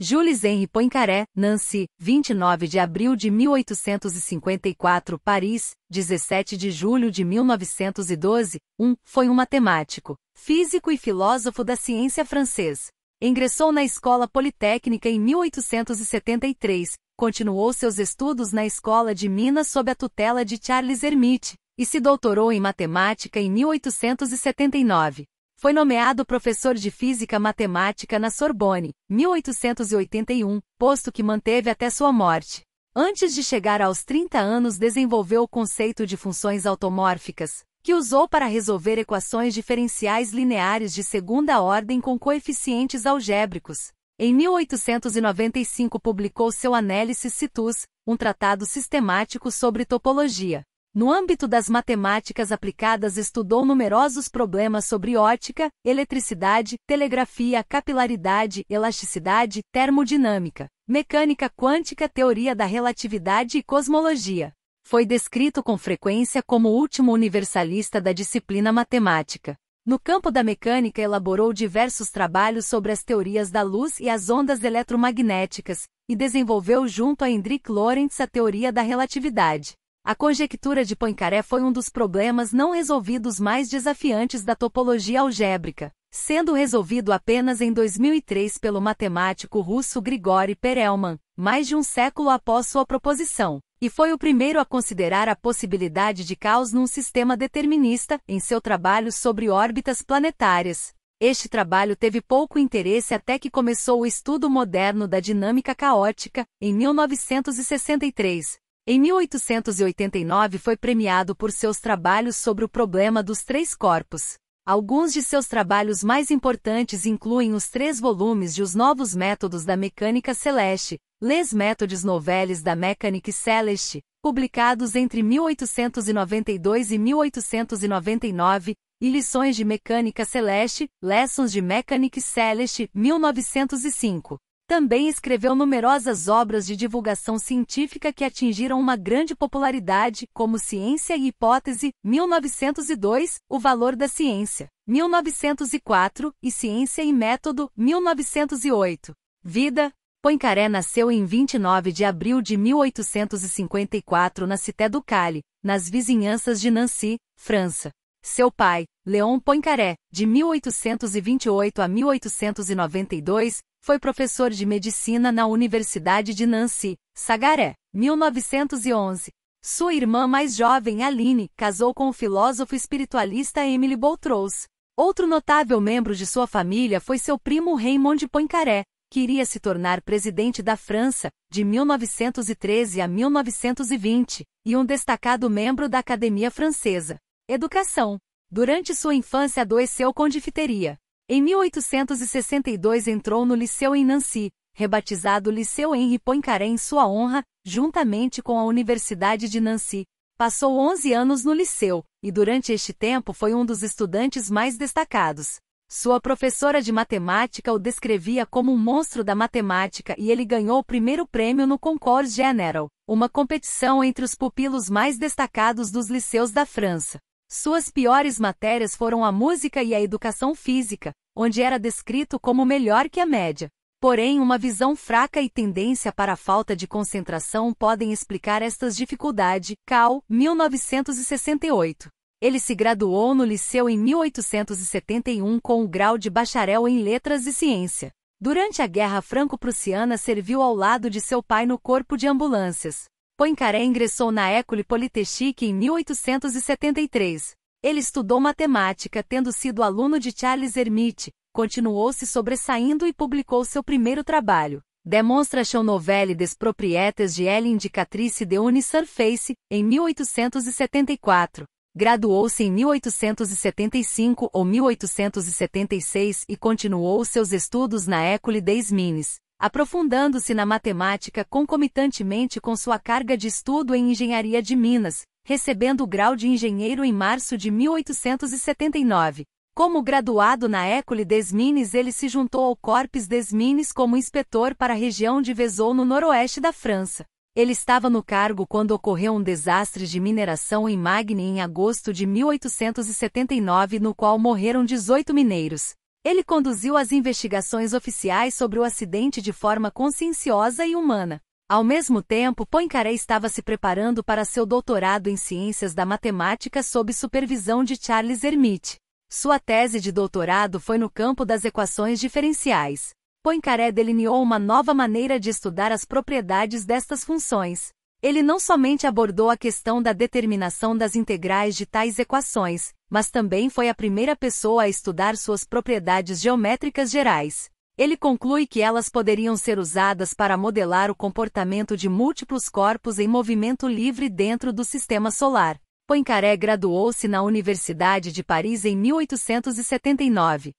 Jules Henri Poincaré, Nancy, 29 de abril de 1854, Paris, 17 de julho de 1912, um, foi um matemático, físico e filósofo da ciência francês. Ingressou na Escola Politécnica em 1873, continuou seus estudos na Escola de Minas sob a tutela de Charles Hermite, e se doutorou em matemática em 1879. Foi nomeado professor de Física Matemática na Sorbonne, 1881, posto que manteve até sua morte. Antes de chegar aos 30 anos, desenvolveu o conceito de funções automórficas, que usou para resolver equações diferenciais lineares de segunda ordem com coeficientes algébricos. Em 1895 publicou seu Análise Situs, um tratado sistemático sobre topologia. No âmbito das matemáticas aplicadas, estudou numerosos problemas sobre ótica, eletricidade, telegrafia, capilaridade, elasticidade, termodinâmica, mecânica quântica, teoria da relatividade e cosmologia. Foi descrito com frequência como o último universalista da disciplina matemática. No campo da mecânica, elaborou diversos trabalhos sobre as teorias da luz e as ondas eletromagnéticas, e desenvolveu junto a Hendrik Lorentz a teoria da relatividade. A conjectura de Poincaré foi um dos problemas não resolvidos mais desafiantes da topologia algébrica, sendo resolvido apenas em 2003 pelo matemático russo Grigori Perelman, mais de um século após sua proposição, e foi o primeiro a considerar a possibilidade de caos num sistema determinista em seu trabalho sobre órbitas planetárias. Este trabalho teve pouco interesse até que começou o estudo moderno da dinâmica caótica, em 1963, em 1889 foi premiado por seus trabalhos sobre o problema dos três corpos. Alguns de seus trabalhos mais importantes incluem os três volumes de Os Novos Métodos da Mecânica Celeste, Les Méthodes Nouvelles da Mécanique Celeste, publicados entre 1892 e 1899, e Lições de Mecânica Celeste, Lessons de Mécanique Celeste, 1905. Também escreveu numerosas obras de divulgação científica que atingiram uma grande popularidade, como Ciência e Hipótese, 1902, O Valor da Ciência, 1904, e Ciência e Método, 1908. Vida, Poincaré nasceu em 29 de abril de 1854 na Cité du Cali, nas vizinhanças de Nancy, França. Seu pai, Léon Poincaré, de 1828 a 1892, foi professor de medicina na Universidade de Nancy, Sagaré, 1911. Sua irmã mais jovem, Aline, casou com o filósofo espiritualista Emily Boltrous. Outro notável membro de sua família foi seu primo Raymond Poincaré, que iria se tornar presidente da França, de 1913 a 1920, e um destacado membro da Academia Francesa. Educação. Durante sua infância adoeceu com difteria. Em 1862 entrou no Liceu em Nancy, rebatizado Liceu Henri Poincaré em sua honra, juntamente com a Universidade de Nancy. Passou 11 anos no liceu, e durante este tempo foi um dos estudantes mais destacados. Sua professora de matemática o descrevia como um monstro da matemática e ele ganhou o primeiro prêmio no Concours General, uma competição entre os pupilos mais destacados dos liceus da França. Suas piores matérias foram a música e a educação física, onde era descrito como melhor que a média. Porém, uma visão fraca e tendência para a falta de concentração podem explicar estas dificuldades. Cal, 1968. Ele se graduou no liceu em 1871 com o grau de bacharel em letras e ciência. Durante a Guerra Franco-Prussiana serviu ao lado de seu pai no corpo de ambulâncias. Poincaré ingressou na École Polytechnique em 1873. Ele estudou matemática tendo sido aluno de Charles Hermite, continuou se sobressaindo e publicou seu primeiro trabalho, Demonstration Novelle des Proprietés de L-Indicatrice de Unisurface, em 1874. Graduou-se em 1875 ou 1876 e continuou seus estudos na École des Mines aprofundando-se na matemática concomitantemente com sua carga de estudo em engenharia de Minas, recebendo o grau de engenheiro em março de 1879. Como graduado na École des Mines, ele se juntou ao Corps des Mines como inspetor para a região de Vesoul no noroeste da França. Ele estava no cargo quando ocorreu um desastre de mineração em Magny em agosto de 1879, no qual morreram 18 mineiros. Ele conduziu as investigações oficiais sobre o acidente de forma conscienciosa e humana. Ao mesmo tempo, Poincaré estava se preparando para seu doutorado em Ciências da Matemática sob supervisão de Charles Hermite. Sua tese de doutorado foi no campo das equações diferenciais. Poincaré delineou uma nova maneira de estudar as propriedades destas funções, ele não somente abordou a questão da determinação das integrais de tais equações, mas também foi a primeira pessoa a estudar suas propriedades geométricas gerais. Ele conclui que elas poderiam ser usadas para modelar o comportamento de múltiplos corpos em movimento livre dentro do sistema solar. Poincaré graduou-se na Universidade de Paris em 1879.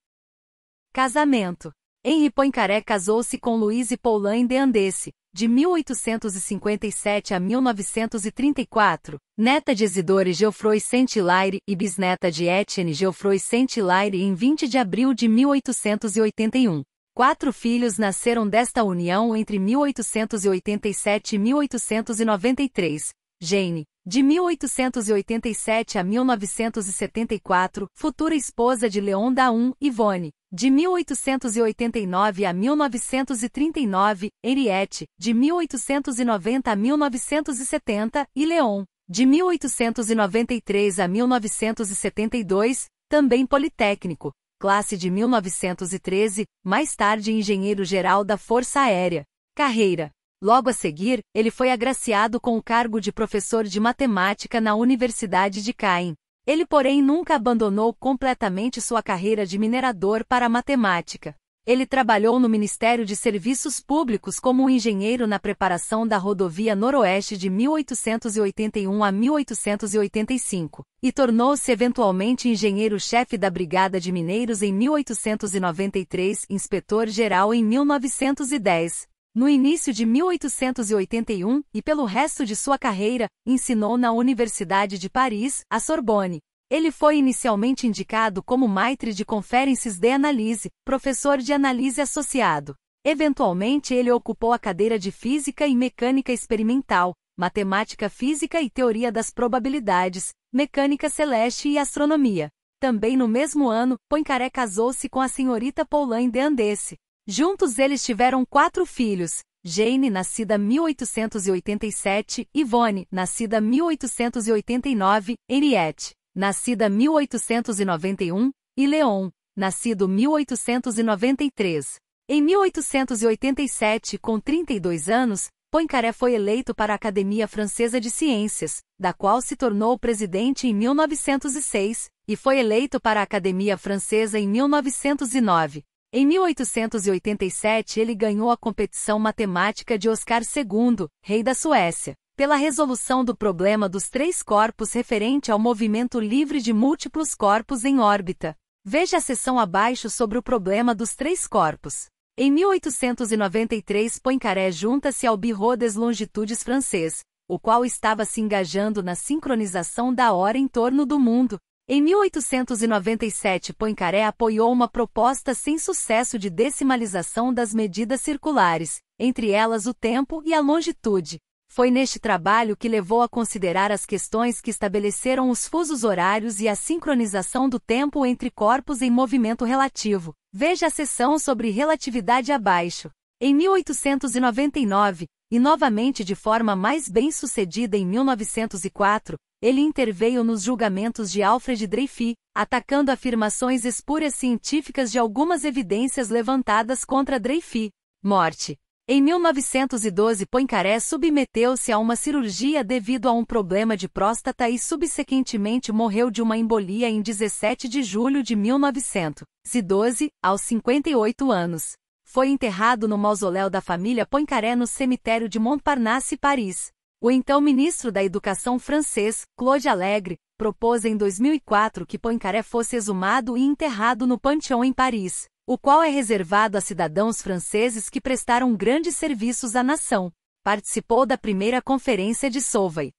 Casamento. Henri Poincaré casou-se com Louise Paulin de Andesse, de 1857 a 1934, neta de Isidore Geoffroy Saint-Hilaire e bisneta de Etienne Geoffroy Saint-Hilaire em 20 de abril de 1881. Quatro filhos nasceram desta união entre 1887 e 1893. Jane, de 1887 a 1974, futura esposa de Leon Daun, Yvonne, de 1889 a 1939, Henriette, de 1890 a 1970, e Leon, de 1893 a 1972, também Politécnico, classe de 1913, mais tarde engenheiro-geral da Força Aérea. Carreira. Logo a seguir, ele foi agraciado com o cargo de professor de matemática na Universidade de Caen. Ele, porém, nunca abandonou completamente sua carreira de minerador para a matemática. Ele trabalhou no Ministério de Serviços Públicos como engenheiro na preparação da rodovia Noroeste de 1881 a 1885, e tornou-se eventualmente engenheiro-chefe da Brigada de Mineiros em 1893, inspetor-geral em 1910, no início de 1881, e pelo resto de sua carreira, ensinou na Universidade de Paris, a Sorbonne. Ele foi inicialmente indicado como maître de conferências de Analise, professor de análise associado. Eventualmente, ele ocupou a cadeira de Física e Mecânica Experimental, Matemática Física e Teoria das Probabilidades, Mecânica Celeste e Astronomia. Também no mesmo ano, Poincaré casou-se com a senhorita Pauline de Andesse, Juntos eles tiveram quatro filhos: Jane, nascida 1887, Yvonne, nascida 1889, Henriette, nascida 1891, e Leon, nascido 1893. Em 1887, com 32 anos, Poincaré foi eleito para a Academia Francesa de Ciências, da qual se tornou presidente em 1906, e foi eleito para a Academia Francesa em 1909, em 1887 ele ganhou a competição matemática de Oscar II, rei da Suécia, pela resolução do problema dos três corpos referente ao movimento livre de múltiplos corpos em órbita. Veja a seção abaixo sobre o problema dos três corpos. Em 1893 Poincaré junta-se ao Biro des Longitudes francês, o qual estava se engajando na sincronização da hora em torno do mundo, em 1897, Poincaré apoiou uma proposta sem sucesso de decimalização das medidas circulares, entre elas o tempo e a longitude. Foi neste trabalho que levou a considerar as questões que estabeleceram os fusos horários e a sincronização do tempo entre corpos em movimento relativo. Veja a seção sobre relatividade abaixo. Em 1899, e novamente de forma mais bem sucedida em 1904, ele interveio nos julgamentos de Alfred Dreyfus, atacando afirmações espúrias científicas de algumas evidências levantadas contra Dreyfus. Morte. Em 1912, Poincaré submeteu-se a uma cirurgia devido a um problema de próstata e subsequentemente morreu de uma embolia em 17 de julho de 1912, aos 58 anos. Foi enterrado no mausoléu da família Poincaré no cemitério de Montparnasse, Paris. O então ministro da Educação francês, Claude Alegre, propôs em 2004 que Poincaré fosse exumado e enterrado no Panthéon em Paris, o qual é reservado a cidadãos franceses que prestaram grandes serviços à nação. Participou da primeira conferência de Solvay,